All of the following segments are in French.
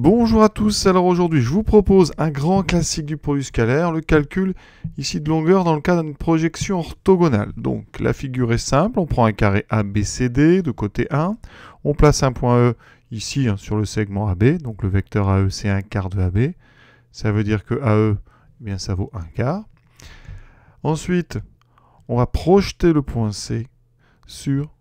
Bonjour à tous, alors aujourd'hui je vous propose un grand classique du produit scalaire, le calcul ici de longueur dans le cas d'une projection orthogonale. Donc la figure est simple, on prend un carré ABCD de côté 1, on place un point E ici hein, sur le segment AB, donc le vecteur AE c'est un quart de AB, ça veut dire que AE eh bien, ça vaut un quart. Ensuite, on va projeter le point C sur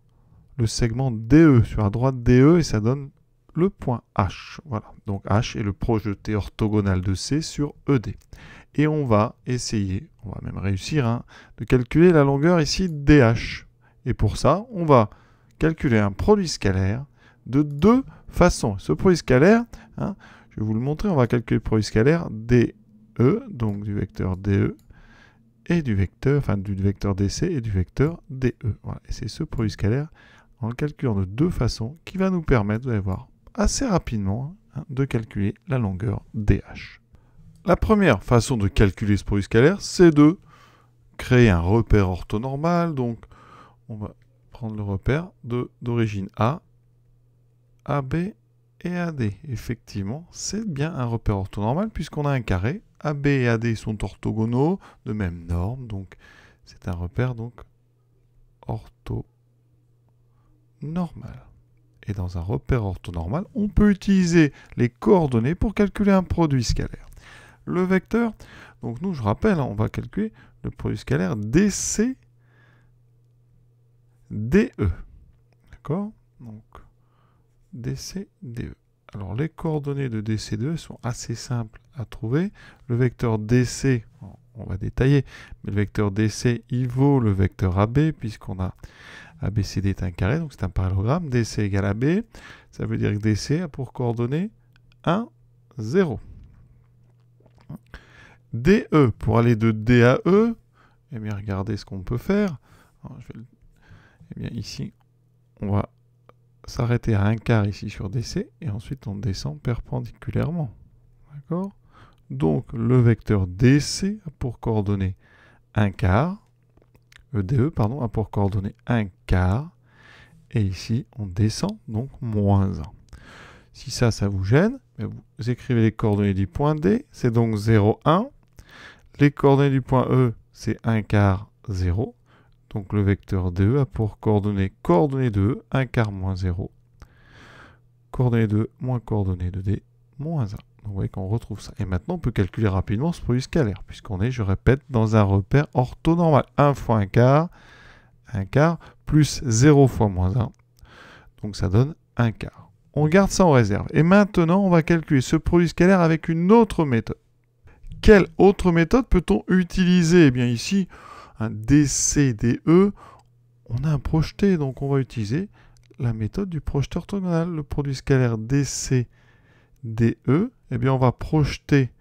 le segment DE, sur la droite DE et ça donne le point H. Voilà, donc H est le projeté orthogonal de C sur ED. Et on va essayer, on va même réussir, hein, de calculer la longueur ici DH. Et pour ça, on va calculer un produit scalaire de deux façons. Ce produit scalaire, hein, je vais vous le montrer, on va calculer le produit scalaire DE, donc du vecteur DE, et du vecteur, enfin du vecteur DC et du vecteur DE. Voilà. Et c'est ce produit scalaire en le calculant de deux façons qui va nous permettre, vous voir, assez rapidement hein, de calculer la longueur DH. La première façon de calculer ce produit scalaire, c'est de créer un repère orthonormal. Donc, on va prendre le repère d'origine A, AB et AD. Effectivement, c'est bien un repère orthonormal puisqu'on a un carré. AB et AD sont orthogonaux, de même norme. Donc, c'est un repère donc orthonormal et dans un repère orthonormal, on peut utiliser les coordonnées pour calculer un produit scalaire. Le vecteur, donc nous, je rappelle, hein, on va calculer le produit scalaire DC DE. D'accord Donc, DC DE. Alors, les coordonnées de DC DE sont assez simples à trouver. Le vecteur DC, on va détailler, mais le vecteur DC, il vaut le vecteur AB, puisqu'on a ABCD est un carré, donc c'est un parallélogramme. DC égale AB, ça veut dire que DC a pour coordonnées 1, 0. DE, pour aller de D à E, eh bien regardez ce qu'on peut faire. Eh bien, ici, on va s'arrêter à un quart ici sur DC, et ensuite on descend perpendiculairement. D'accord Donc le vecteur DC a pour coordonnées un quart, EDE e, pardon, a hein, pour coordonnée 1 quart. Et ici, on descend, donc moins 1. Si ça, ça vous gêne, vous écrivez les coordonnées du point D, c'est donc 0, 1. Les coordonnées du point E, c'est 1 quart, 0. Donc le vecteur DE a pour coordonnées coordonnées de E, 1 quart moins 0. Coordonnée E, moins coordonnée de D, moins 1 vous voyez qu'on retrouve ça. Et maintenant, on peut calculer rapidement ce produit scalaire, puisqu'on est, je répète, dans un repère orthonormal. 1 fois 1 quart, 1 quart, plus 0 fois moins 1. Donc ça donne 1 quart. On garde ça en réserve. Et maintenant, on va calculer ce produit scalaire avec une autre méthode. Quelle autre méthode peut-on utiliser Eh bien ici, un DCDE, on a un projeté, donc on va utiliser la méthode du projeteur orthogonal. Le produit scalaire DCDE DE, eh bien on va projeter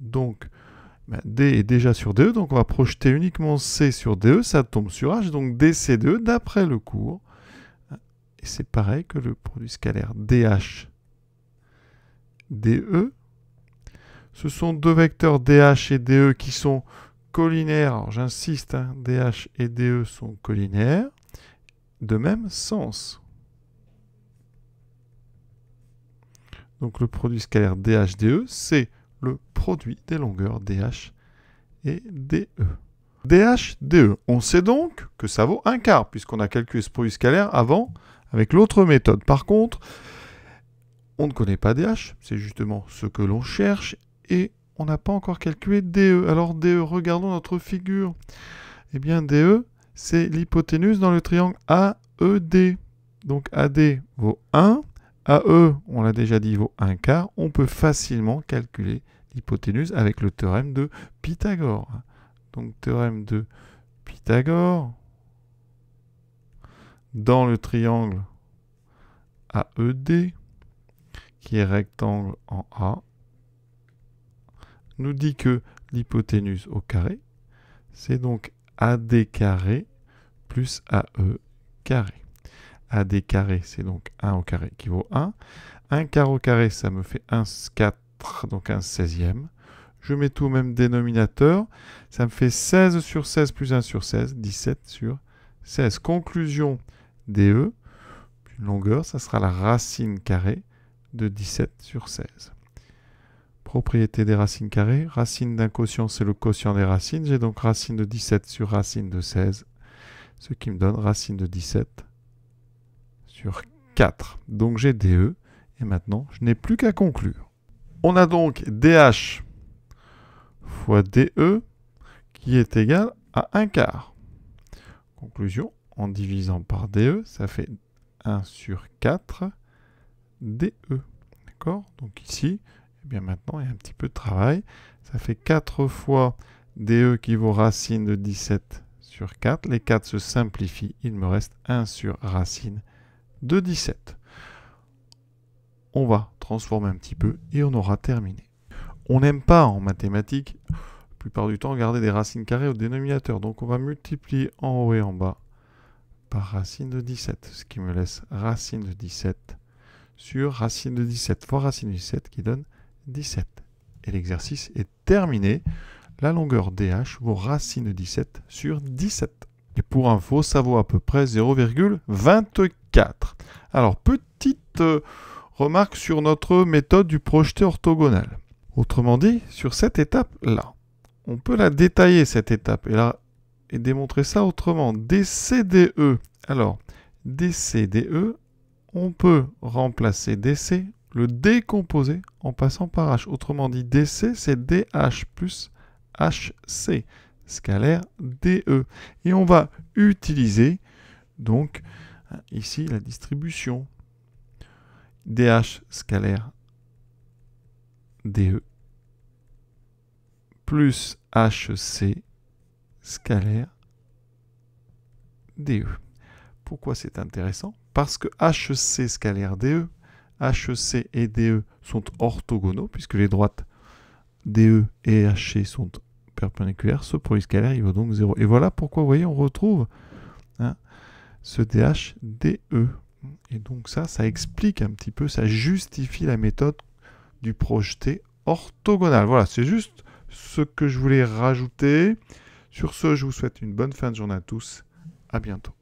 donc ben, D est déjà sur DE, donc on va projeter uniquement C sur DE, ça tombe sur H, donc DCDE d'après le cours. Et c'est pareil que le produit scalaire DH, DE. Ce sont deux vecteurs DH et DE qui sont collinaires, j'insiste, hein, DH et DE sont collinaires, de même sens. Donc le produit scalaire DHDE, c'est le produit des longueurs DH et DE. DH, e, On sait donc que ça vaut un quart, puisqu'on a calculé ce produit scalaire avant avec l'autre méthode. Par contre, on ne connaît pas DH, c'est justement ce que l'on cherche, et on n'a pas encore calculé DE. Alors DE, regardons notre figure. Eh bien DE, c'est l'hypoténuse dans le triangle AED. Donc AD vaut 1, AE, on l'a déjà dit, vaut 1 quart, on peut facilement calculer l'hypoténuse avec le théorème de Pythagore. Donc théorème de Pythagore, dans le triangle AED, qui est rectangle en A, nous dit que l'hypoténuse au carré, c'est donc AD carré plus AE carré. AD carré, c'est donc 1 au carré qui vaut 1. 1 quart au carré, ça me fait 1 4, donc 1 16e. Je mets tout au même dénominateur. Ça me fait 16 sur 16 plus 1 sur 16, 17 sur 16. Conclusion DE, e. une longueur, ça sera la racine carrée de 17 sur 16. Propriété des racines carrées, racine d'un quotient, c'est le quotient des racines. J'ai donc racine de 17 sur racine de 16, ce qui me donne racine de 17 4. Donc j'ai DE, et maintenant je n'ai plus qu'à conclure. On a donc DH fois DE qui est égal à 1 quart. Conclusion, en divisant par DE, ça fait 1 sur 4 DE. D'accord Donc ici, et eh bien maintenant, il y a un petit peu de travail. Ça fait 4 fois DE qui vaut racine de 17 sur 4. Les 4 se simplifient. Il me reste 1 sur racine de 17. On va transformer un petit peu et on aura terminé. On n'aime pas en mathématiques, la plupart du temps, garder des racines carrées au dénominateur. Donc on va multiplier en haut et en bas par racine de 17, ce qui me laisse racine de 17 sur racine de 17 fois racine de 17 qui donne 17. Et l'exercice est terminé. La longueur DH vaut racine de 17 sur 17. Et pour info, ça vaut à peu près 0,24. Alors, petite euh, remarque sur notre méthode du projeté orthogonal. Autrement dit, sur cette étape-là, on peut la détailler, cette étape, et, là, et démontrer ça autrement. DCDE. Alors, DCDE, on peut remplacer DC, le décomposer en passant par H. Autrement dit, DC, c'est DH plus HC, scalaire DE. Et on va utiliser, donc, ah, ici, la distribution. DH scalaire DE plus HC scalaire DE. Pourquoi c'est intéressant Parce que HC scalaire DE, HC et DE sont orthogonaux, puisque les droites DE et HC sont perpendiculaires. Ce produit scalaire, il vaut donc 0. Et voilà pourquoi, vous voyez, on retrouve hein, ce DHDE. Et donc ça, ça explique un petit peu, ça justifie la méthode du projeté orthogonal. Voilà, c'est juste ce que je voulais rajouter. Sur ce, je vous souhaite une bonne fin de journée à tous. À bientôt.